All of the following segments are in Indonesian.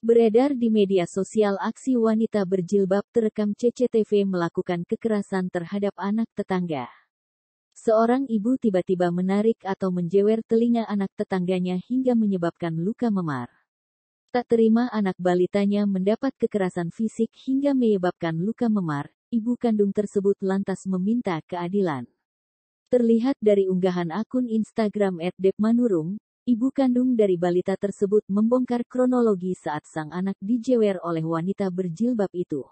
Beredar di media sosial aksi wanita berjilbab terekam CCTV melakukan kekerasan terhadap anak tetangga. Seorang ibu tiba-tiba menarik atau menjewer telinga anak tetangganya hingga menyebabkan luka memar. Tak terima anak balitanya mendapat kekerasan fisik hingga menyebabkan luka memar, ibu kandung tersebut lantas meminta keadilan. Terlihat dari unggahan akun Instagram @depmanurung, Ibu kandung dari balita tersebut membongkar kronologi saat sang anak dijewer oleh wanita berjilbab itu.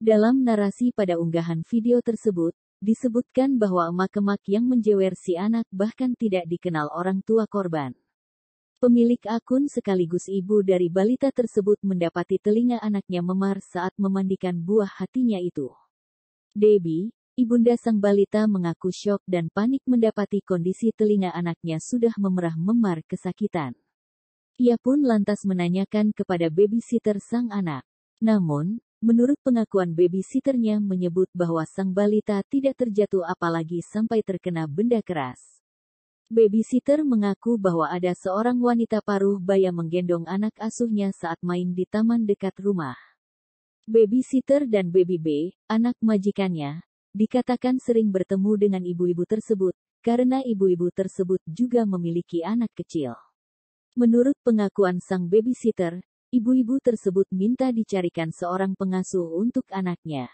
Dalam narasi pada unggahan video tersebut, disebutkan bahwa emak-emak yang menjewer si anak bahkan tidak dikenal orang tua korban. Pemilik akun sekaligus ibu dari balita tersebut mendapati telinga anaknya memar saat memandikan buah hatinya itu. Debbie, Ibunda sang balita mengaku syok dan panik mendapati kondisi telinga anaknya sudah memerah memar kesakitan. Ia pun lantas menanyakan kepada babysitter sang anak. Namun, menurut pengakuan babysitternya menyebut bahwa sang balita tidak terjatuh apalagi sampai terkena benda keras. Babysitter mengaku bahwa ada seorang wanita paruh baya menggendong anak asuhnya saat main di taman dekat rumah. Babysitter dan baby B, anak majikannya, Dikatakan sering bertemu dengan ibu-ibu tersebut, karena ibu-ibu tersebut juga memiliki anak kecil. Menurut pengakuan sang babysitter, ibu-ibu tersebut minta dicarikan seorang pengasuh untuk anaknya.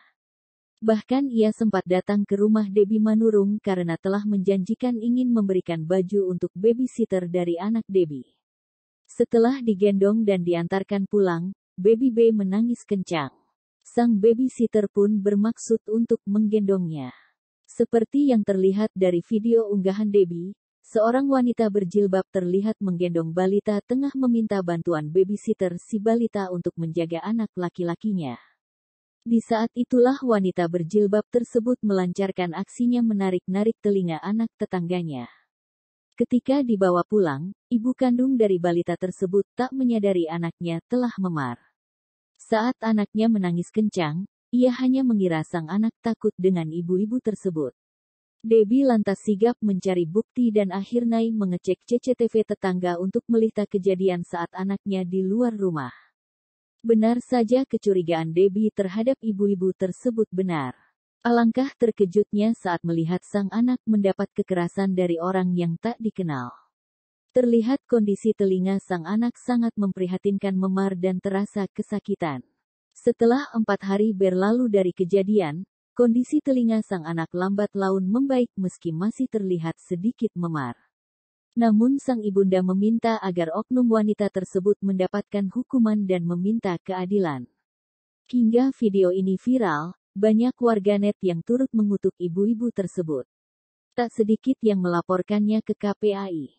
Bahkan ia sempat datang ke rumah Debbie Manurung karena telah menjanjikan ingin memberikan baju untuk babysitter dari anak Debbie. Setelah digendong dan diantarkan pulang, Baby B menangis kencang. Sang babysitter pun bermaksud untuk menggendongnya. Seperti yang terlihat dari video unggahan Debbie, seorang wanita berjilbab terlihat menggendong balita tengah meminta bantuan babysitter si balita untuk menjaga anak laki-lakinya. Di saat itulah wanita berjilbab tersebut melancarkan aksinya menarik-narik telinga anak tetangganya. Ketika dibawa pulang, ibu kandung dari balita tersebut tak menyadari anaknya telah memar. Saat anaknya menangis kencang, ia hanya mengira sang anak takut dengan ibu-ibu tersebut. Debbie lantas sigap mencari bukti dan akhirnya mengecek CCTV tetangga untuk melihat kejadian saat anaknya di luar rumah. Benar saja kecurigaan Debbie terhadap ibu-ibu tersebut benar. Alangkah terkejutnya saat melihat sang anak mendapat kekerasan dari orang yang tak dikenal. Terlihat kondisi telinga sang anak sangat memprihatinkan memar dan terasa kesakitan. Setelah empat hari berlalu dari kejadian, kondisi telinga sang anak lambat laun membaik meski masih terlihat sedikit memar. Namun sang ibunda meminta agar oknum wanita tersebut mendapatkan hukuman dan meminta keadilan. Hingga video ini viral, banyak warganet yang turut mengutuk ibu-ibu tersebut. Tak sedikit yang melaporkannya ke KPAI.